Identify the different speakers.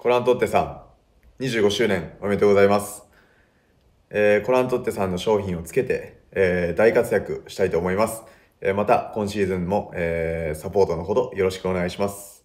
Speaker 1: コラントッテさん、25周年おめでとうございます。えー、コラントッテさんの商品をつけて、えー、大活躍したいと思います。えー、また、今シーズンも、えサポートのほどよろしくお願いします。